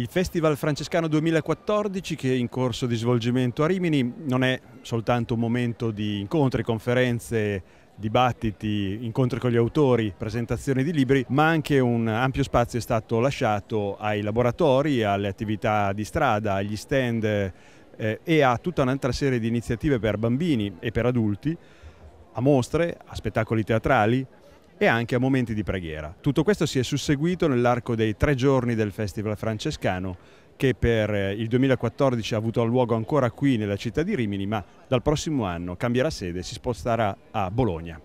Il Festival Francescano 2014, che è in corso di svolgimento a Rimini, non è soltanto un momento di incontri, conferenze, dibattiti, incontri con gli autori, presentazioni di libri, ma anche un ampio spazio è stato lasciato ai laboratori, alle attività di strada, agli stand eh, e a tutta un'altra serie di iniziative per bambini e per adulti, a mostre, a spettacoli teatrali, e anche a momenti di preghiera. Tutto questo si è susseguito nell'arco dei tre giorni del Festival Francescano che per eh, il 2014 ha avuto luogo ancora qui nella città di Rimini, ma dal prossimo anno cambierà sede e si sposterà a Bologna.